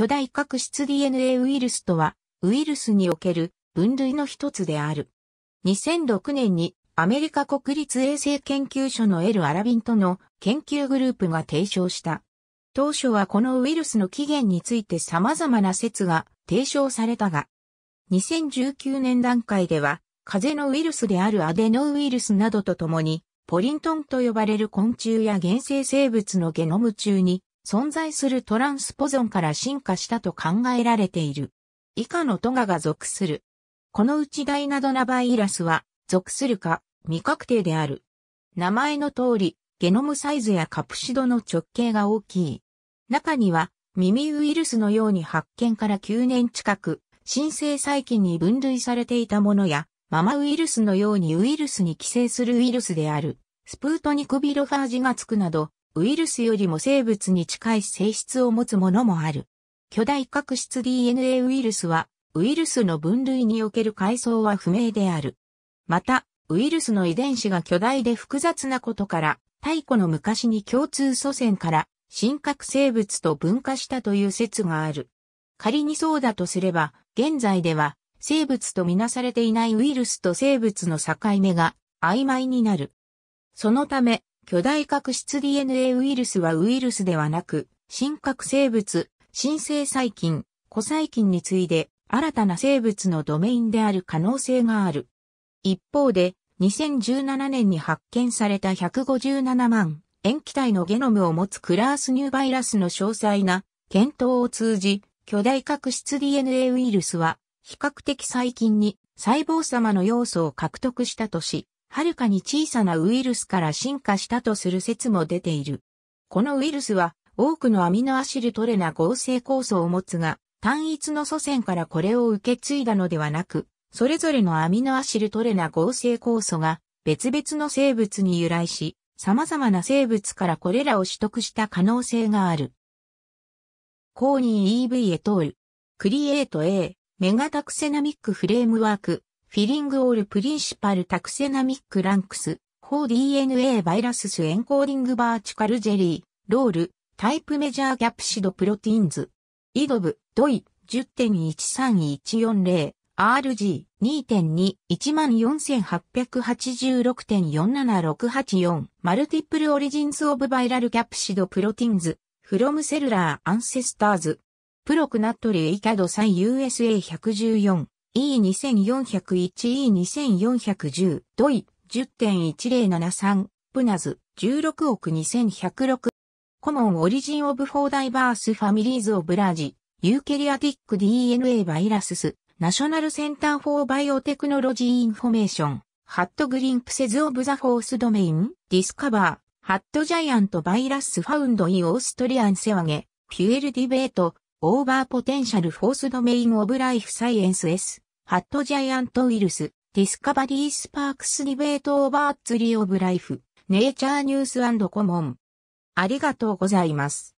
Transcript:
巨大角質 DNA ウイルスとは、ウイルスにおける分類の一つである。2006年にアメリカ国立衛生研究所のエル・アラビンとの研究グループが提唱した。当初はこのウイルスの起源について様々な説が提唱されたが、2019年段階では、風邪のウイルスであるアデノウイルスなどとともに、ポリントンと呼ばれる昆虫や原生生物のゲノム中に存在するトランスポゾンから進化したと考えられている。以下のトガが属する。このうちダイナドナバイラスは属するか未確定である。名前の通り、ゲノムサイズやカプシドの直径が大きい。中には、耳ウイルスのように発見から9年近く、新生細菌に分類されていたものや、ママウイルスのようにウイルスに寄生するウイルスである、スプートニクビロファージがつくなど、ウイルスよりも生物に近い性質を持つものもある。巨大角質 DNA ウイルスは、ウイルスの分類における階層は不明である。また、ウイルスの遺伝子が巨大で複雑なことから、太古の昔に共通祖先から、真核生物と分化したという説がある。仮にそうだとすれば、現在では、生物とみなされていないウイルスと生物の境目が曖昧になる。そのため、巨大角質 DNA ウイルスはウイルスではなく、新核生物、新生細菌、古細菌に次いで新たな生物のドメインである可能性がある。一方で、2017年に発見された157万塩基体のゲノムを持つクラースニューバイラスの詳細な検討を通じ、巨大角質 DNA ウイルスは比較的細菌に細胞様の要素を獲得したとし、はるかに小さなウイルスから進化したとする説も出ている。このウイルスは多くのアミノアシルトレナ合成酵素を持つが、単一の祖先からこれを受け継いだのではなく、それぞれのアミノアシルトレナ合成酵素が別々の生物に由来し、様々な生物からこれらを取得した可能性がある。公認 EV エトール、クリエイト A、メガタクセナミックフレームワーク、フィリングオールプリンシパルタクセナミックランクス、ー DNA バイラススエンコーディングバーチカルジェリー、ロール、タイプメジャーキャプシドプロテインズ、イドブ、ドイ、1 0 1 3 1 4 0 RG2.214,886.47684 マルティプルオリジンスオブバイラルキャプシドプロティンズフロムセルラーアンセスターズプロクナットリエイキャドサイ USA114 E2401E2410 ドイ10.1073プナズ16億2106コモンオリジンオブフォーダイバースファミリーズオブラージユーケリアティック DNA バイラススナショナルセンターフォーバイオテクノロジーインフォメーションハットグリンプセズオブザフォースドメインディスカバーハットジャイアントバイラスファウンドイオーストリアンセワゲピュエルディベートオーバーポテンシャルフォースドメインオブライフサイエンス S、ハットジャイアントウイルス、ディスカバリースパークスディベートオーバーツリーオブライフ、ネイチャーニュースコモン。ありがとうございます。